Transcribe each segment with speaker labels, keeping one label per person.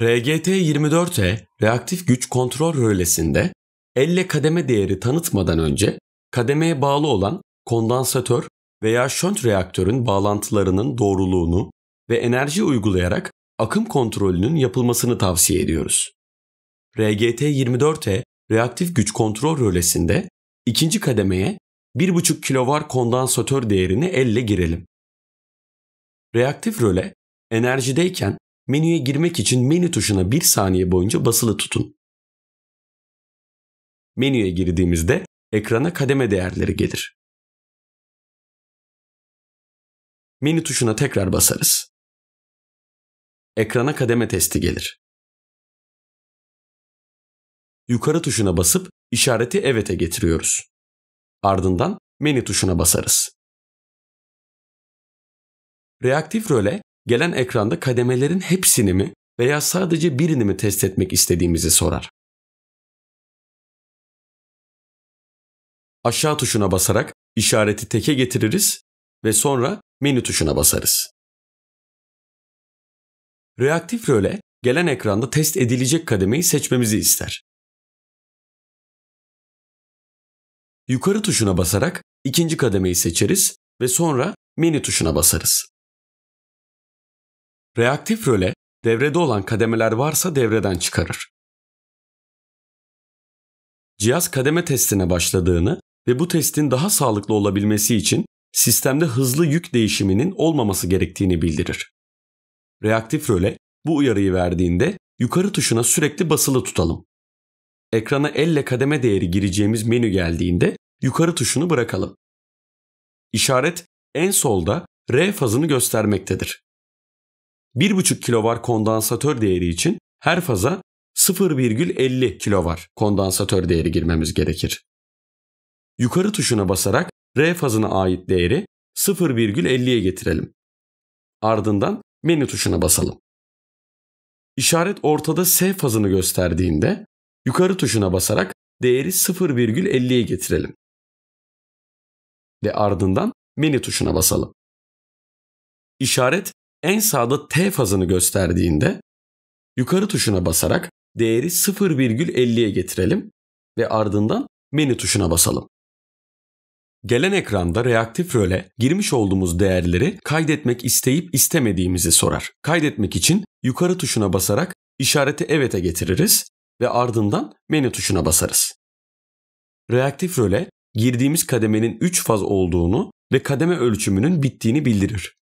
Speaker 1: RGT24E reaktif güç kontrol rölesinde elle kademe değeri tanıtmadan önce kademeye bağlı olan kondansatör veya şönt reaktörün bağlantılarının doğruluğunu ve enerji uygulayarak akım kontrolünün yapılmasını tavsiye ediyoruz. RGT24E reaktif güç kontrol rölesinde ikinci kademeye 1,5 kilovar kondansatör değerini elle girelim. Reaktif röle enerjideyken menüye girmek için menü tuşuna bir saniye boyunca basılı tutun.
Speaker 2: Menüye girdiğimizde ekrana kademe değerleri gelir. Menü tuşuna tekrar basarız. Ekrana kademe testi gelir. Yukarı tuşuna basıp işareti evet'e getiriyoruz. Ardından
Speaker 3: menü tuşuna basarız. Reaktif röle gelen ekranda kademelerin hepsini mi veya sadece birini mi test etmek istediğimizi sorar.
Speaker 2: Aşağı tuşuna basarak işareti teke getiririz ve sonra menü tuşuna basarız. Reaktif röle gelen ekranda test edilecek kademeyi seçmemizi ister. Yukarı tuşuna basarak ikinci kademeyi seçeriz ve sonra menü tuşuna basarız.
Speaker 1: Reaktif röle devrede olan kademeler varsa devreden çıkarır. Cihaz kademe testine başladığını ve bu testin daha sağlıklı olabilmesi için sistemde hızlı yük değişiminin olmaması gerektiğini bildirir. Reaktif röle bu uyarıyı verdiğinde yukarı tuşuna sürekli basılı tutalım. Ekrana elle kademe değeri gireceğimiz menü geldiğinde yukarı tuşunu bırakalım. İşaret en solda R fazını göstermektedir. 1,5 kW kondansatör değeri için her faza 0,50 kW kondansatör değeri girmemiz gerekir. Yukarı tuşuna basarak R fazına ait değeri 0,50'ye getirelim. Ardından menü tuşuna basalım. İşaret ortada S fazını gösterdiğinde
Speaker 3: yukarı tuşuna basarak değeri 0,50'ye getirelim. Ve ardından menü tuşuna basalım. İşaret en sağda
Speaker 1: T fazını gösterdiğinde yukarı tuşuna basarak değeri 0,50'ye getirelim ve ardından menü tuşuna basalım. Gelen ekranda reaktif röle girmiş olduğumuz değerleri kaydetmek isteyip istemediğimizi sorar. Kaydetmek için yukarı tuşuna basarak işareti evet'e getiririz ve ardından menü tuşuna basarız. Reaktif röle girdiğimiz kademenin 3 faz olduğunu ve kademe ölçümünün bittiğini bildirir.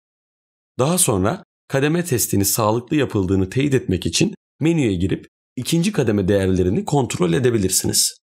Speaker 1: Daha sonra
Speaker 3: kademe testini sağlıklı yapıldığını teyit etmek için menüye girip ikinci kademe değerlerini kontrol edebilirsiniz.